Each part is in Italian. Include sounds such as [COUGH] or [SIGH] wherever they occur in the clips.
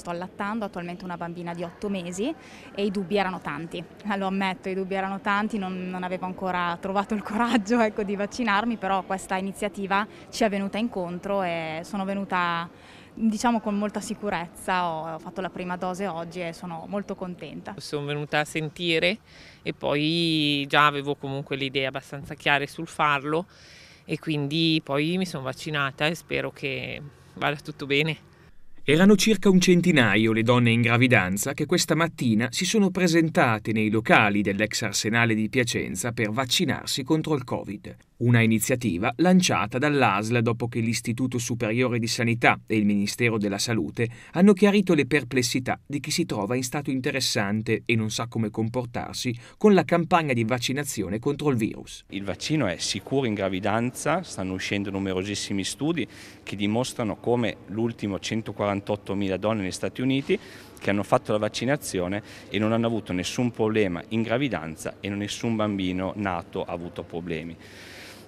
Sto allattando attualmente una bambina di 8 mesi e i dubbi erano tanti, eh, lo ammetto, i dubbi erano tanti, non, non avevo ancora trovato il coraggio [LAUGHS] ecco, di vaccinarmi, però questa iniziativa ci è venuta incontro e sono venuta diciamo con molta sicurezza, ho fatto la prima dose oggi e sono molto contenta. Sono venuta a sentire e poi già avevo comunque le idee abbastanza chiare sul farlo e quindi poi mi sono vaccinata e spero che vada tutto bene. Erano circa un centinaio le donne in gravidanza che questa mattina si sono presentate nei locali dell'ex arsenale di Piacenza per vaccinarsi contro il Covid. Una iniziativa lanciata dall'ASL dopo che l'Istituto Superiore di Sanità e il Ministero della Salute hanno chiarito le perplessità di chi si trova in stato interessante e non sa come comportarsi con la campagna di vaccinazione contro il virus. Il vaccino è sicuro in gravidanza, stanno uscendo numerosissimi studi che dimostrano come l'ultimo 140 78.000 donne negli Stati Uniti che hanno fatto la vaccinazione e non hanno avuto nessun problema in gravidanza e nessun bambino nato ha avuto problemi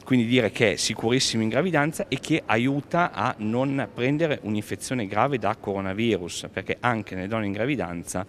quindi dire che è sicurissimo in gravidanza e che aiuta a non prendere un'infezione grave da coronavirus, perché anche nelle donne in gravidanza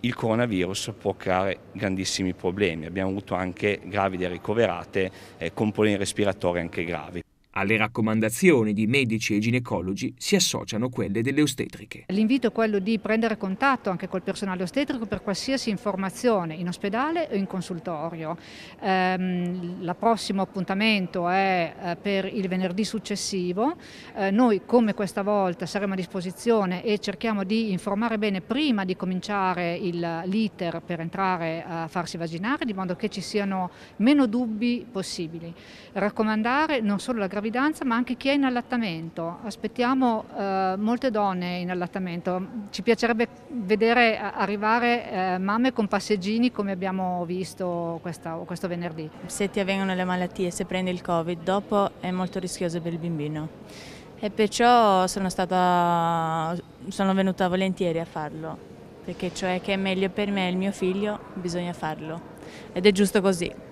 il coronavirus può creare grandissimi problemi. Abbiamo avuto anche gravide ricoverate eh, con problemi respiratori anche gravi. Alle raccomandazioni di medici e ginecologi si associano quelle delle ostetriche. L'invito è quello di prendere contatto anche col personale ostetrico per qualsiasi informazione in ospedale o in consultorio. Ehm, il prossimo appuntamento è eh, per il venerdì successivo. Eh, noi come questa volta saremo a disposizione e cerchiamo di informare bene prima di cominciare l'iter per entrare a farsi vaginare di modo che ci siano meno dubbi possibili. Raccomandare non solo la gravidanza gravidanza ma anche chi è in allattamento. Aspettiamo eh, molte donne in allattamento, ci piacerebbe vedere eh, arrivare eh, mamme con passeggini come abbiamo visto questa, questo venerdì. Se ti avvengono le malattie, se prendi il Covid, dopo è molto rischioso per il bambino e perciò sono, stata, sono venuta volentieri a farlo, perché cioè che è meglio per me e il mio figlio bisogna farlo ed è giusto così.